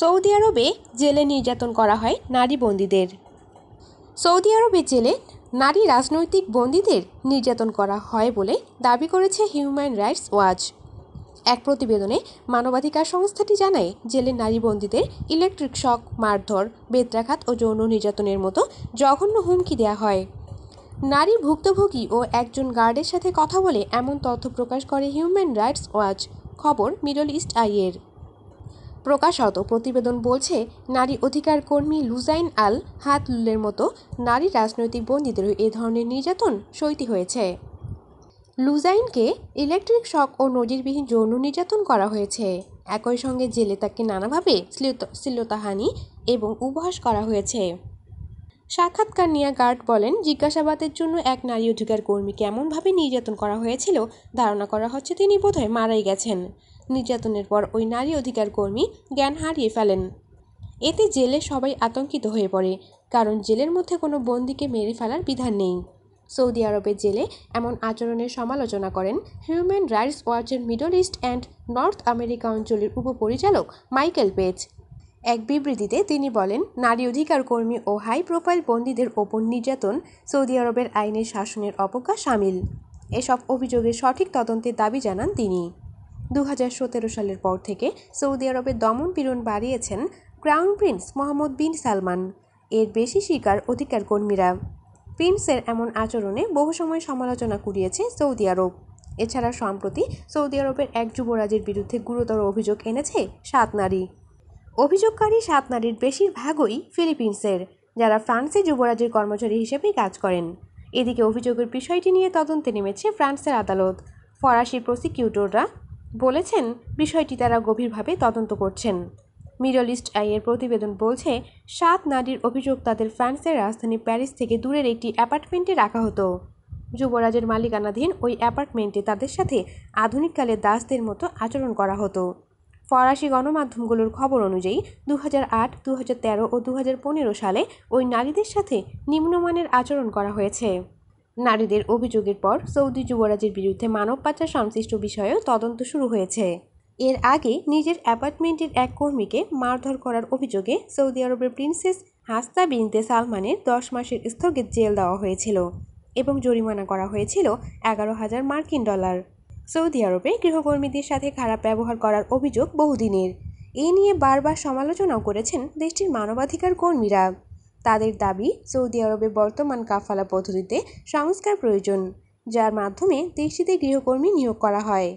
Saudi আরবে জেলে নির্যাতন করা হয় নারী বন্দীদের সৌদি আরবে জেলে নারী রাজনৈতিক বন্দীদের নির্যাতন করা হয় বলে দাবি করেছে হিউম্যান রাইটস ওয়াচ এক প্রতিবেদনে মানবাধিকার সংস্থাটি জানায় জেলে নারী বন্দীদের ইলেকট্রিক শক মারধর বেত্রাঘাত ও যৌন নির্যাতনের মতো জঘন্য হুমকি দেওয়া হয় নারী ভুক্তভোগী ও একজন গার্ডের সাথে কথা বলে এমন তথ্য প্রকাশ করে হিউম্যান রাইটস ওয়াচ খবর মিডল ইস্ট আইয়ের প্রকাশত প্রতিবেদন বলছে নারী অধিকার কর্মী লুজাইন আল হাতলুলের মতো নারী রাজনৈতিক বন্দীদের এ ধরনের নির্যাতন সইতে হয়েছে লুজাইনকে ইলেকট্রিক শক ও নজিরবিহীন যৌন নির্যাতন করা হয়েছে একই সঙ্গে জেলে তাকে নানাভাবে শ্লীলতাহানি এবং উপহাস করা হয়েছে সাক্ষাৎকার নিয়া গার্ড বলেন জিজ্ঞাসাবাদের জন্য এক নারী অধিকার কর্মী কেমনভাবে নির্যাতন করা হয়েছিল ধারণা করা হচ্ছে তিনি বোধহয় মারাই গেছেন নির্যাতনের পর ওই নারী অধিকার কর্মী জ্ঞান হারিয়ে ফেলেন এতে জেলে সবাই আতঙ্কিত হয়ে পড়ে কারণ জেলের মধ্যে কোনো বন্দিকে মেরে ফেলার বিধান নেই সৌদি আরবের জেলে এমন আচরণের সমালোচনা করেন হিউম্যান রাইটস ওয়াচের middle east and north America অঞ্চলের উপপরিচালক মাইকেল পেজ এক বিবৃতিতে তিনি বলেন নারী অধিকার কর্মী ও হাই প্রোফাইল বন্দীদের ওপর নির্যাতন সৌদি আরবের আইনের শাসনের অপজ্ঞা সামিল এসব অভিযোগের সঠিক তদন্তের দাবি জানান তিনি দু সালের পর থেকে সৌদি আরবের দমন পীড়ন বাড়িয়েছেন crown prince Mohammed bin Salman এর বেশি শিকার অধিকার কর্মীরা প্রিন্সের এমন আচরণে বহু সময় সমালোচনা কুড়িয়েছে সৌদি আরব এছাড়া সম্প্রতি সৌদি আরবের এক যুবরাজের বিরুদ্ধে গুরুতর অভিযোগ এনেছে সাত নারী অভিযোগকারী সাত নারীর বেশিরভাগই ফিলিপিন্সের যারা ফ্রান্সে যুবরাজের কর্মচারী হিসেবে কাজ করেন এদিকে অভিযোগের বিষয়টি নিয়ে তদন্তে নেমেছে ফ্রান্সের আদালত ফরাসি প্রসিকিউটররা বলেছেন বিষয়টি তারা গভীরভাবে তদন্ত করছেন মিডল ইস্ট আইয়ের প্রতিবেদন বলছে সাত নারীর অভিযোগ তাদের ফ্রান্সের রাজধানী প্যারিস থেকে দূরের একটি অ্যাপার্টমেন্টে রাখা হতো যুবরাজের মালিকানাধীন ওই অ্যাপার্টমেন্টে তাদের সাথে আধুনিককালে দাসদের মতো আচরণ করা হতো ফরাসি গণমাধ্যমগুলোর খবর অনুযায়ী দু হাজার আট দু হাজার তেরো ও দু হাজার পনেরো সালে ওই নারীদের সাথে নিম্নমানের আচরণ করা হয়েছে নারীদের অভিযোগের পর সৌদি যুবরাজের বিরুদ্ধে মানব পাচার সংশ্লিষ্ট বিষয়েও তদন্ত শুরু হয়েছে এর আগে নিজের অ্যাপার্টমেন্টের এক কর্মীকে মারধর করার অভিযোগে সৌদি আরবের প্রিন্সেস হাস্তা বিনতে সালমানের দশ মাসের স্থগিত জেল দেওয়া হয়েছিল এবং জরিমানা করা হয়েছিল এগারো হাজার মার্কিন ডলার সৌদি আরবে গৃহকর্মীদের সাথে খারাপ ব্যবহার করার অভিযোগ বহুদিনের এ নিয়ে বারবার সমালোচনাও করেছেন দেশটির মানবাধিকার কর্মীরা তাদের দাবি সৌদি আরবে বর্তমান কাফালা পদ্ধতিতে সংস্কার প্রয়োজন যার মাধ্যমে দেশটিতে গৃহকর্মী নিয়োগ করা হয়